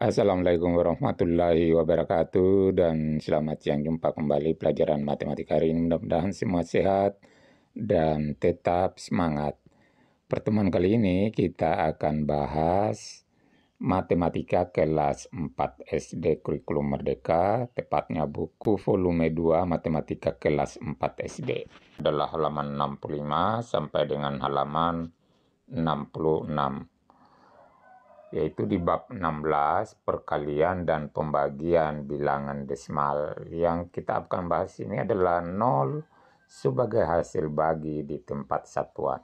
Assalamualaikum warahmatullahi wabarakatuh dan selamat siang jumpa kembali pelajaran matematika hari ini mudah-mudahan semua sehat dan tetap semangat. Pertemuan kali ini kita akan bahas matematika kelas 4 SD kurikulum merdeka tepatnya buku volume 2 matematika kelas 4 SD adalah halaman 65 sampai dengan halaman 66 yaitu di bab 16 perkalian dan pembagian bilangan desimal. Yang kita akan bahas ini adalah 0 sebagai hasil bagi di tempat satuan.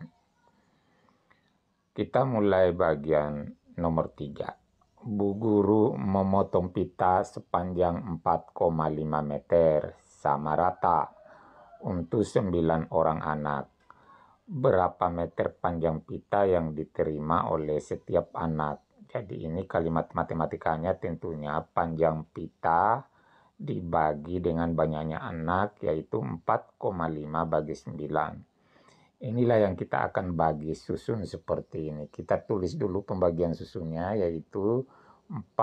Kita mulai bagian nomor 3. Bu guru memotong pita sepanjang 4,5 meter sama rata untuk 9 orang anak. Berapa meter panjang pita yang diterima oleh setiap anak? Jadi eh, ini kalimat matematikanya tentunya panjang pita dibagi dengan banyaknya anak yaitu 4,5 bagi 9. Inilah yang kita akan bagi susun seperti ini. Kita tulis dulu pembagian susunnya yaitu 4,5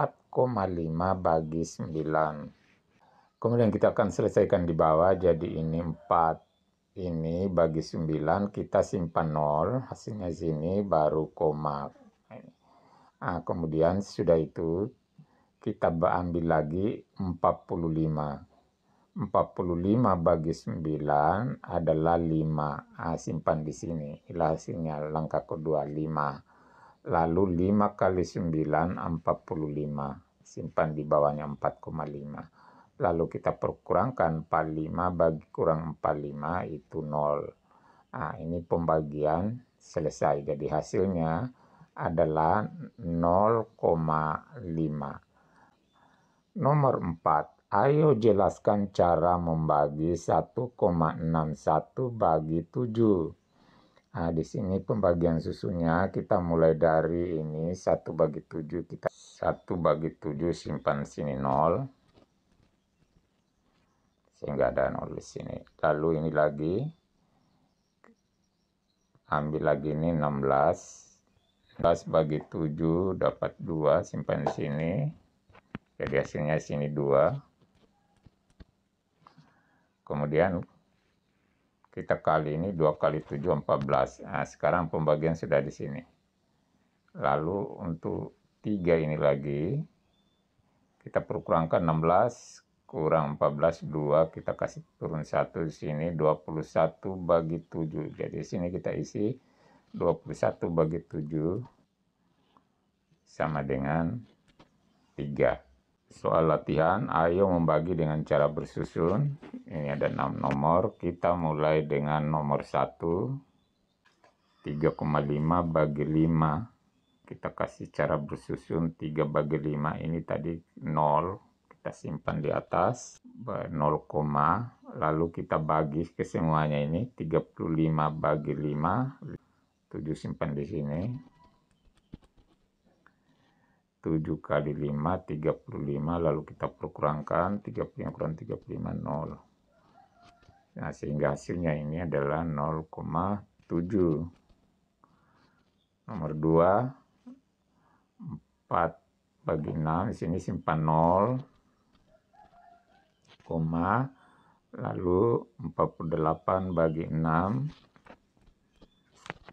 bagi 9. Kemudian kita akan selesaikan di bawah jadi ini 4 ini bagi 9 kita simpan 0 hasilnya sini baru koma Nah, kemudian sudah itu kita ambil lagi 45. 45 bagi 9 adalah 5. Nah, simpan di sini. Ilah hasilnya langkah kedua 5. Lalu 5 kali 9 45. Simpan di bawahnya 4,5. Lalu kita perkurangkan 45 bagi kurang 45 itu 0. Nah, ini pembagian selesai. Jadi hasilnya adalah 0,5. Nomor 4. Ayo jelaskan cara membagi 1,61 bagi 7. Nah, di sini pembagian susunya kita mulai dari ini 1 bagi 7 kita 1 bagi 7 simpan sini 0 sehingga ada 0 di sini. Lalu ini lagi ambil lagi ini 16 11 bagi 7 dapat 2 simpan di sini jadi hasilnya sini 2 kemudian kita kali ini 2 kali 7 14 nah sekarang pembagian sudah di sini lalu untuk 3 ini lagi kita perkurangkan 16 kurang 14 2 kita kasih turun 1 di sini 21 bagi 7 jadi sini kita isi 21 bagi 7 sama dengan 3. Soal latihan, ayo membagi dengan cara bersusun. Ini ada 6 nomor. Kita mulai dengan nomor 1. 3,5 bagi 5. Kita kasih cara bersusun 3 bagi 5. Ini tadi 0. Kita simpan di atas. 0, lalu kita bagi kesemuanya ini. 35 bagi 5. 7 simpan di sini 7 kali 5 35 lalu kita perkurangkan 35 kurang 35 0 nah sehingga hasilnya ini adalah 0,7 nomor 2 4 bagi 6 di sini simpan 0 koma lalu 48 bagi 6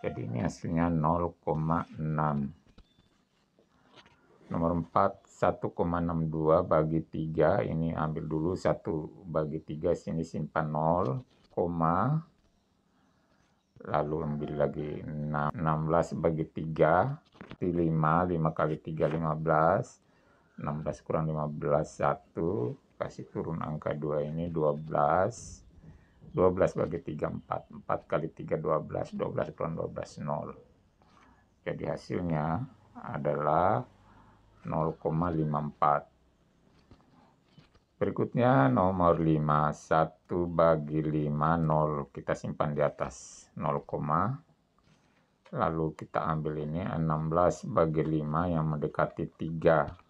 Jadi ini hasilnya 0,6. Nomor 4, 1,62 bagi 3. Ini ambil dulu 1 bagi 3, sini simpan 0, Lalu ambil lagi 6, 16 bagi 3, 5, 5 kali 3, 15. 16 kurang 15, 1. Kasih turun angka 2 ini 12. 12. 12 bagi 3, 4. 4 kali 3, 12. 12 kurang 12, 0. Jadi hasilnya adalah 0,54. Berikutnya nomor 5. 1 bagi 5, 0. Kita simpan di atas 0, lalu kita ambil ini 16 bagi 5 yang mendekati 3.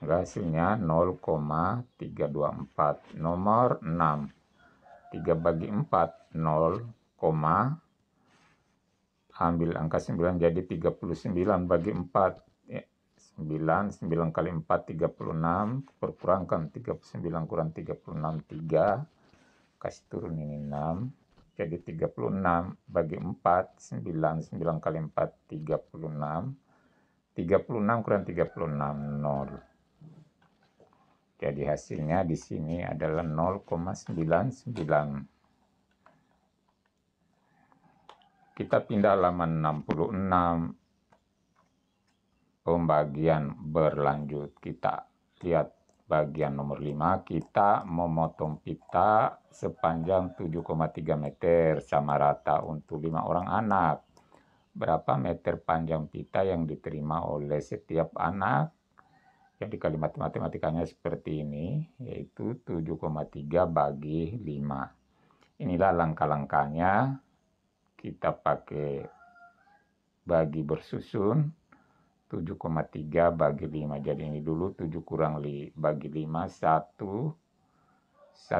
rasio 0,324. Nomor 6. 3 bagi 4, 0, ambil angka 9 jadi 39 bagi 4. 9, 9 kali 4, 36, perkurangkan 39 kurang 36, 3, kasih turun ini 6, jadi 36 bagi 4, 9, 9 kali 4, 36, 36 kurang 36, 0. Jadi hasilnya di sini adalah 0,99. Kita pindah halaman 66. Pembagian berlanjut. Kita lihat bagian nomor 5 kita memotong pita sepanjang 7,3 meter sama rata untuk 5 orang anak. Berapa meter panjang pita yang diterima oleh setiap anak? Jadi kalimat matematikanya seperti ini, yaitu 7,3 bagi 5. Inilah langkah-langkahnya. Kita pakai bagi bersusun 7,3 bagi 5. Jadi ini dulu 7 kurang li, bagi 5, 1.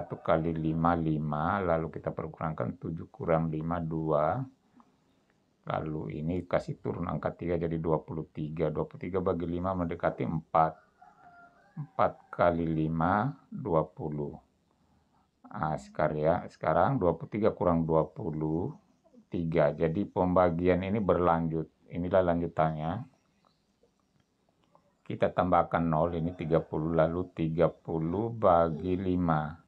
1 kali 5, 5. Lalu kita perkurangkan 7 kurang 5, 2 lalu ini kasih turun angka 3 jadi 23 23 bagi 5 mendekati 4 4 kali 5, 20. Nah, sekarang, ya, sekarang 23 kurang 20, 3. Jadi pembagian ini berlanjut. Inilah lanjutannya. Kita tambahkan 0, ini 30, lalu 30 bagi 5.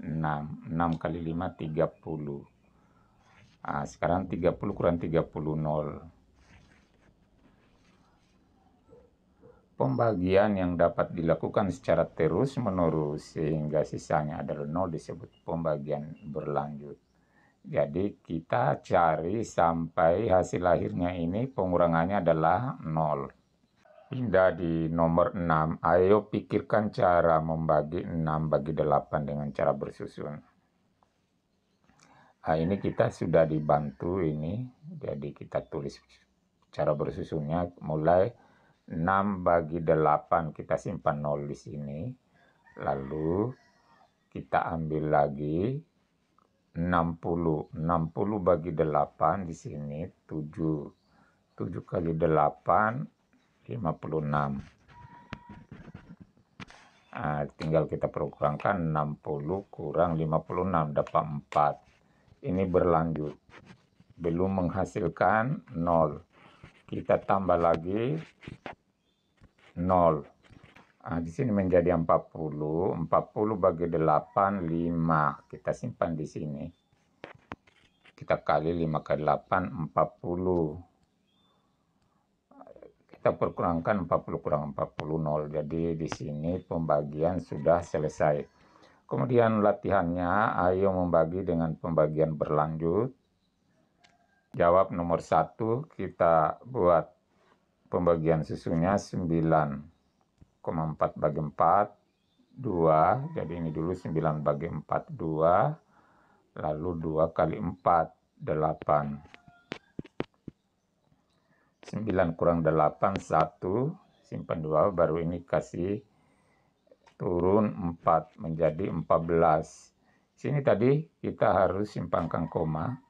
6, 6 kali 5, 30. Nah, sekarang 30 kurang 30, 0. pembagian yang dapat dilakukan secara terus-menerus sehingga sisanya adalah nol disebut pembagian berlanjut. Jadi kita cari sampai hasil akhirnya ini pengurangannya adalah nol. Pindah di nomor 6, ayo pikirkan cara membagi 6 bagi 8 dengan cara bersusun. Nah, ini kita sudah dibantu ini, jadi kita tulis cara bersusunnya mulai 6 bagi 8 kita simpan 0 di sini. Lalu kita ambil lagi 60. 60 bagi 8 di sini 7. 7 kali 8 56. Nah, tinggal kita perkurangkan 60 kurang 56 dapat 4. Ini berlanjut. Belum menghasilkan 0. Kita tambah lagi 0. Nah, di sini menjadi 40. 40 bagi 8, 5. Kita simpan di sini. Kita kali 5 ke 8, 40. Kita perkurangkan 40 kurang 40, 0. Jadi di sini pembagian sudah selesai. Kemudian latihannya, ayo membagi dengan pembagian berlanjut. Jawab nomor satu, kita buat pembagian susunya 9,4 bagi 4 2 jadi ini dulu 9 bagi 4 2 lalu 2 kali 4 8 9 kurang 8 1 simpan 2 baru ini kasih turun 4 menjadi 14 sini tadi kita harus simpangkan koma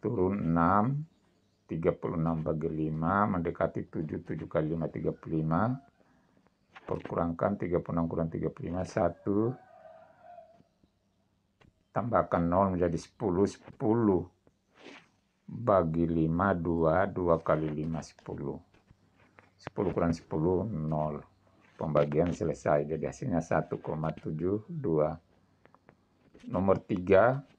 turun 6 36 bagi 5 mendekati 7 7 kali 5 35 perkurangkan 36 kurang 35 1 tambahkan 0 menjadi 10 10 bagi 5 2 2 kali 5 10 10 kurang 10 0 pembagian selesai jadi hasilnya 1,72 nomor 3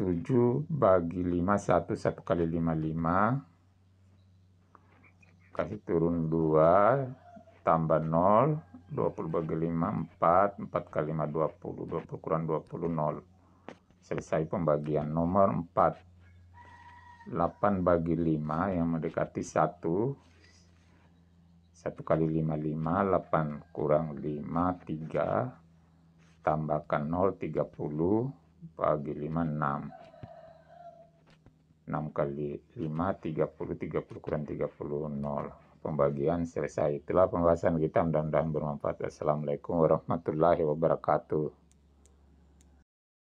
7 bagi 5 1 1 kali 5 5 kasih turun 2 tambah 0 20 bagi 5 4 4 kali 5 20 20 kurang 20 0 selesai pembagian nomor 4 8 bagi 5 yang mendekati 1 1 kali 5 5 8 kurang 5 3 tambahkan 0 30 bagi 5 6 6 kali 5 30 30 kurang 30 0 pembagian selesai itulah pembahasan kita mudah-mudahan bermanfaat assalamualaikum warahmatullahi wabarakatuh